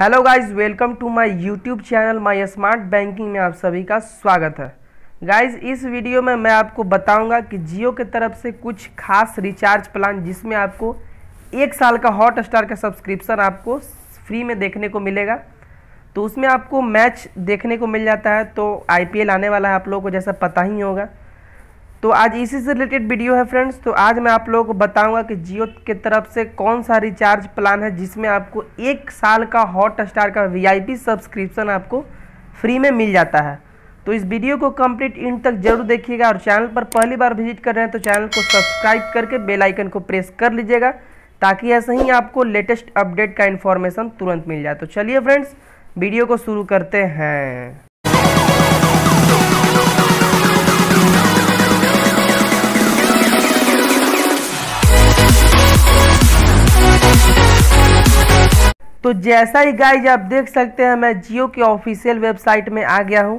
hello guys welcome to my YouTube channel my smart banking में आप सभी का स्वागत है गाइस इस वीडियो में मैं आपको बताऊंगा कि जियो के तरफ से कुछ खास रिचार्ज प्लान जिसमें आपको एक साल का हॉट स्टार का सब्सक्रिप्शन आपको फ्री में देखने को मिलेगा तो उसमें आपको मैच देखने को मिल जाता है तो आई आने वाला है आप लोगों को जैसा पता ही होगा तो आज इसी से रिलेटेड वीडियो है फ्रेंड्स तो आज मैं आप लोगों को बताऊंगा कि जियो के तरफ से कौन सा रिचार्ज प्लान है जिसमें आपको एक साल का हॉट स्टार का वीआईपी सब्सक्रिप्शन आपको फ्री में मिल जाता है तो इस वीडियो को कंप्लीट इंड तक जरूर देखिएगा और चैनल पर पहली बार विजिट कर रहे हैं तो चैनल को सब्सक्राइब करके बेल आइकन को प्रेस कर लीजिएगा ताकि ऐसे ही आपको लेटेस्ट अपडेट का इन्फॉर्मेशन तुरंत मिल जाए तो चलिए फ्रेंड्स वीडियो को शुरू करते हैं तो जैसा ही गाइज आप देख सकते हैं मैं जियो के ऑफिशियल वेबसाइट में आ गया हूँ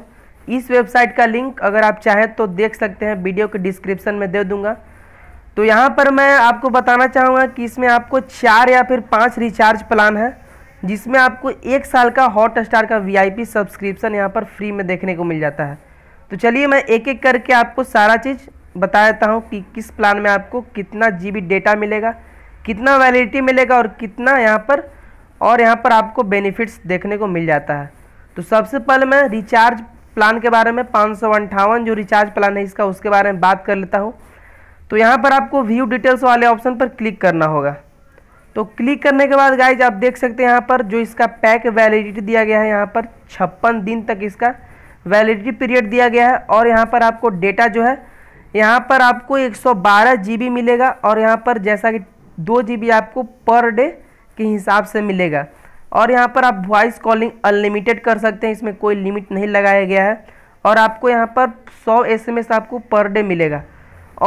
इस वेबसाइट का लिंक अगर आप चाहें तो देख सकते हैं वीडियो के डिस्क्रिप्शन में दे दूँगा तो यहाँ पर मैं आपको बताना चाहूँगा कि इसमें आपको चार या फिर पाँच रिचार्ज प्लान है जिसमें आपको एक साल का हॉट स्टार का वीआईपी सब्सक्रिप्शन यहाँ पर फ्री में देखने को मिल जाता है तो चलिए मैं एक एक करके आपको सारा चीज़ बता देता हूँ कि किस प्लान में आपको कितना जीबी डेटा मिलेगा कितना वैलिडिटी मिलेगा और कितना यहाँ पर और यहाँ पर आपको बेनिफिट्स देखने को मिल जाता है तो सबसे पहले मैं रिचार्ज प्लान के बारे में पाँच जो रिचार्ज प्लान है इसका उसके बारे में बात कर लेता हूँ तो यहाँ पर आपको व्यू डिटेल्स वाले ऑप्शन पर क्लिक करना होगा तो क्लिक करने के बाद गाइज आप देख सकते हैं यहाँ पर जो इसका पैक वैलिडिटी दिया गया है यहाँ पर छप्पन दिन तक इसका वैलिडिटी पीरियड दिया गया है और यहाँ पर आपको डेटा जो है यहाँ पर आपको एक सौ मिलेगा और यहाँ पर जैसा कि दो जीबी आपको पर डे के हिसाब से मिलेगा और यहाँ पर आप वॉइस कॉलिंग अनलिमिटेड कर सकते हैं इसमें कोई लिमिट नहीं लगाया गया है और आपको यहाँ पर 100 एसएमएस आपको पर डे मिलेगा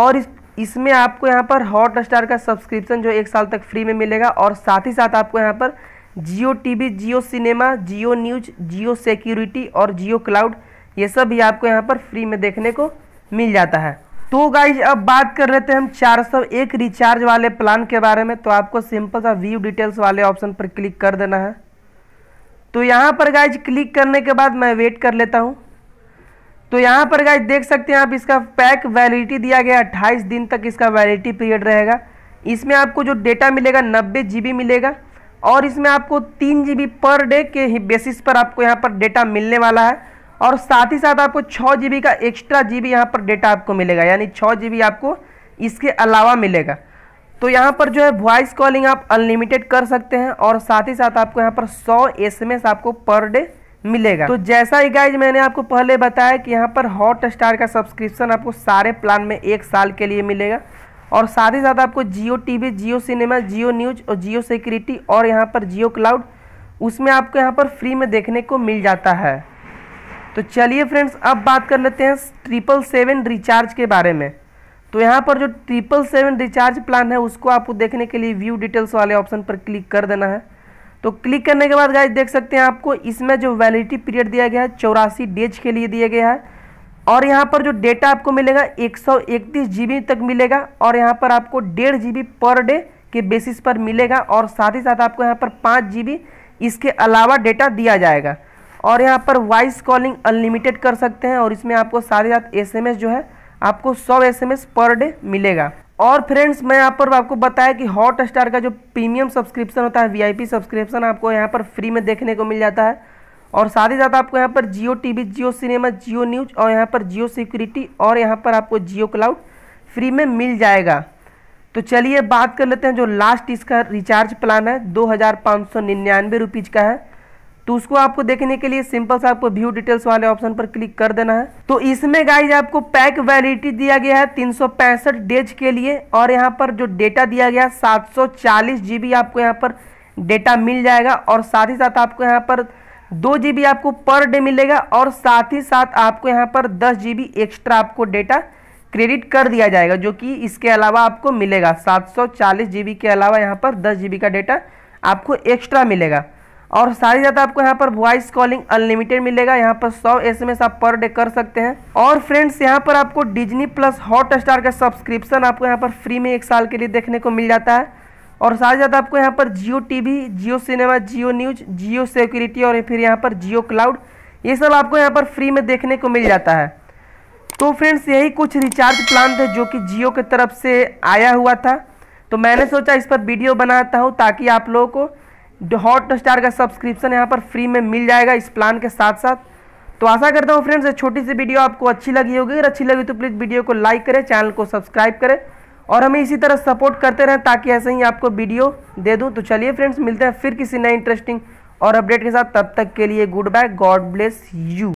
और इस इसमें आपको यहाँ पर हॉट स्टार का सब्सक्रिप्शन जो एक साल तक फ्री में मिलेगा और साथ ही साथ आपको यहाँ पर Jio TV Jio cinema Jio news Jio security और जियो क्लाउड ये सब भी आपको यहाँ पर फ्री में देखने को मिल जाता है तो गाइज अब बात कर रहे थे हम 401 रिचार्ज वाले प्लान के बारे में तो आपको सिंपल सा व्यू डिटेल्स वाले ऑप्शन पर क्लिक कर देना है तो यहाँ पर गाइज क्लिक करने के बाद मैं वेट कर लेता हूँ तो यहाँ पर गाइज देख सकते हैं आप इसका पैक वैलिडिटी दिया गया अट्ठाईस दिन तक इसका वैलिडिटी पीरियड रहेगा इसमें आपको जो डेटा मिलेगा नब्बे जी मिलेगा और इसमें आपको तीन जी पर डे के बेसिस पर आपको यहाँ पर डेटा मिलने वाला है और साथ ही साथ आपको छः जी का एक्स्ट्रा जी बी यहाँ पर डेटा आपको मिलेगा यानी छः जी आपको इसके अलावा मिलेगा तो यहाँ पर जो है वॉइस कॉलिंग आप अनलिमिटेड कर सकते हैं और साथ ही साथ आपको यहाँ पर 100 एसएमएस आपको पर डे मिलेगा तो जैसा ही गाइज मैंने आपको पहले बताया कि यहाँ पर हॉट स्टार का सब्सक्रिप्शन आपको सारे प्लान में एक साल के लिए मिलेगा और साथ ही साथ आपको Jio TV Jio cinema Jio news और जियो सिक्योरिटी और यहाँ पर जियो क्लाउड उसमें आपको यहाँ पर फ्री में देखने को मिल जाता है तो चलिए फ्रेंड्स अब बात कर लेते हैं ट्रिपल सेवन रिचार्ज के बारे में तो यहाँ पर जो ट्रिपल सेवन रिचार्ज प्लान है उसको आपको देखने के लिए व्यू डिटेल्स वाले ऑप्शन पर क्लिक कर देना है तो क्लिक करने के बाद गाइज देख सकते हैं आपको इसमें जो वैलिडिटी पीरियड दिया गया है चौरासी डेज के लिए दिया गया है और यहाँ पर जो डेटा आपको मिलेगा एक सौ तक मिलेगा और यहाँ पर आपको डेढ़ जी पर डे के बेसिस पर मिलेगा और साथ ही साथ आपको यहाँ पर पाँच जी इसके अलावा डेटा दिया जाएगा और यहाँ पर वॉइस कॉलिंग अनलिमिटेड कर सकते हैं और इसमें आपको साथ ही साथ एस जो है आपको सौ एस पर डे मिलेगा और फ्रेंड्स मैं यहाँ पर आपको बताया कि हॉट स्टार का जो प्रीमियम सब्सक्रिप्शन होता है वीआईपी सब्सक्रिप्शन आपको यहाँ पर फ्री में देखने को मिल जाता है और साथ ही साथ आपको यहाँ पर Jio TV Jio cinema Jio news और यहाँ पर जियो सिक्योरिटी और यहाँ पर आपको जियो क्लाउड फ्री में मिल जाएगा तो चलिए बात कर लेते हैं जो लास्ट इसका रिचार्ज प्लान है दो हज़ार का है तो उसको आपको देखने के लिए सिंपल सा आपको व्यू डिटेल्स वाले ऑप्शन पर क्लिक कर देना है तो इसमें गाइज आपको पैक वैलिडिटी दिया गया है तीन डेज के लिए और यहाँ पर जो डेटा दिया गया सात सौ आपको यहाँ पर डेटा मिल जाएगा और साथ ही साथ आपको यहाँ पर दो जी आपको पर डे मिलेगा और साथ ही साथ आपको यहाँ पर दस जी एक्स्ट्रा आपको डेटा क्रेडिट कर दिया जाएगा जो कि इसके अलावा आपको मिलेगा सात सौ चालीस के अलावा यहाँ पर दस जी का डेटा आपको एक्स्ट्रा मिलेगा और सारी ज़्यादा आपको यहाँ पर वॉइस कॉलिंग अनलिमिटेड मिलेगा यहाँ पर 100 एस आप पर डे कर सकते हैं और फ्रेंड्स यहाँ पर आपको डिजनी प्लस हॉट स्टार का सब्सक्रिप्शन आपको यहाँ पर फ्री में एक साल के लिए देखने को मिल जाता है और साथ ही आपको यहाँ पर Jio TV Jio cinema Jio news Jio security और फिर यहाँ पर जियो क्लाउड ये सब आपको यहाँ पर फ्री में देखने को मिल जाता है तो फ्रेंड्स यही कुछ रिचार्ज प्लान थे जो कि जियो की तरफ से आया हुआ था तो मैंने सोचा इस पर वीडियो बनाता हूँ ताकि आप लोगों को हॉट स्टार का सब्सक्रिप्शन यहाँ पर फ्री में मिल जाएगा इस प्लान के साथ साथ तो आशा करता हूँ फ्रेंड्स छोटी सी वीडियो आपको अच्छी लगी होगी अगर अच्छी लगी तो प्लीज़ वीडियो को लाइक करें चैनल को सब्सक्राइब करें और हमें इसी तरह सपोर्ट करते रहें ताकि ऐसे ही आपको वीडियो दे दूँ तो चलिए फ्रेंड्स मिलते हैं फिर किसी नए इंटरेस्टिंग और अपडेट के साथ तब तक के लिए goodbye god bless you